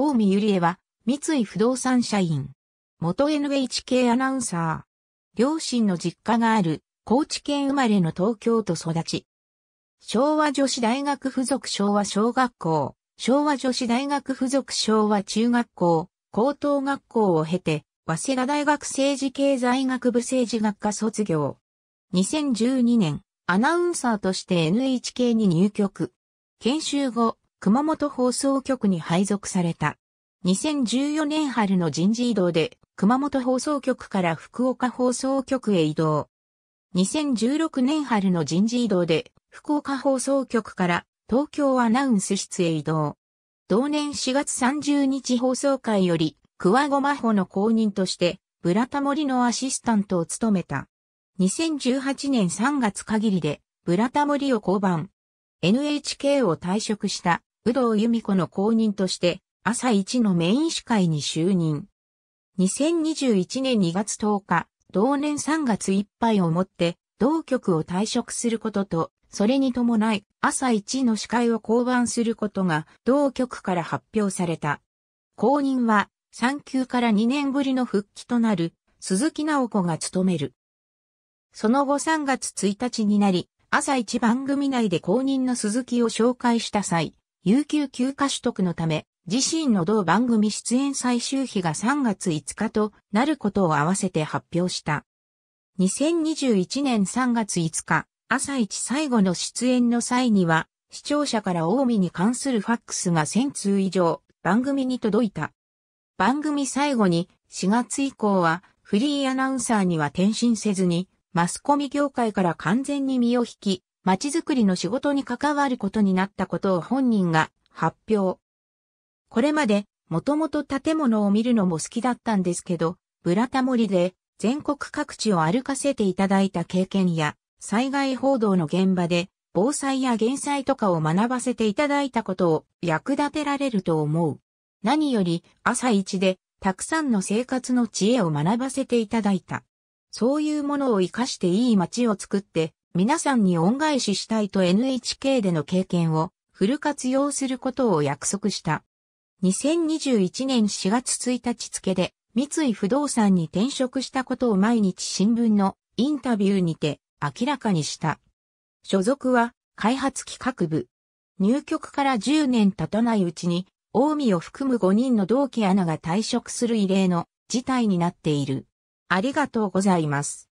大見ゆりえは、三井不動産社員。元 NHK アナウンサー。両親の実家がある、高知県生まれの東京都育ち。昭和女子大学附属昭和小学校、昭和女子大学附属昭和中学校、高等学校を経て、早稲田大学政治経済学部政治学科卒業。2012年、アナウンサーとして NHK に入局。研修後、熊本放送局に配属された。2014年春の人事異動で、熊本放送局から福岡放送局へ移動。2016年春の人事異動で、福岡放送局から東京アナウンス室へ移動。同年4月30日放送会より、桑子真帆の公認として、ブラタモリのアシスタントを務めた。2018年3月限りで、ブラタモリを降板。NHK を退職した有働由美子の後任として、朝一のメイン司会に就任。2021年2月10日、同年3月いっぱいをもって、同局を退職することと、それに伴い、朝一の司会を降板することが、同局から発表された。後任は、産休から2年ぶりの復帰となる、鈴木直子が務める。その後3月1日になり、朝一番組内で後任の鈴木を紹介した際、有給休暇取得のため、自身の同番組出演最終日が3月5日となることを合わせて発表した。2021年3月5日、朝一最後の出演の際には、視聴者から近江に関するファックスが1000通以上、番組に届いた。番組最後に、4月以降は、フリーアナウンサーには転身せずに、マスコミ業界から完全に身を引き、街づくりの仕事に関わることになったことを本人が発表。これまで、もともと建物を見るのも好きだったんですけど、ブラタモリで全国各地を歩かせていただいた経験や、災害報道の現場で防災や減災とかを学ばせていただいたことを役立てられると思う。何より朝一でたくさんの生活の知恵を学ばせていただいた。そういうものを活かしていい街を作って皆さんに恩返ししたいと NHK での経験をフル活用することを約束した。2021年4月1日付で三井不動産に転職したことを毎日新聞のインタビューにて明らかにした。所属は開発企画部。入局から10年経たないうちに、近江を含む5人の同期アナが退職する異例の事態になっている。ありがとうございます。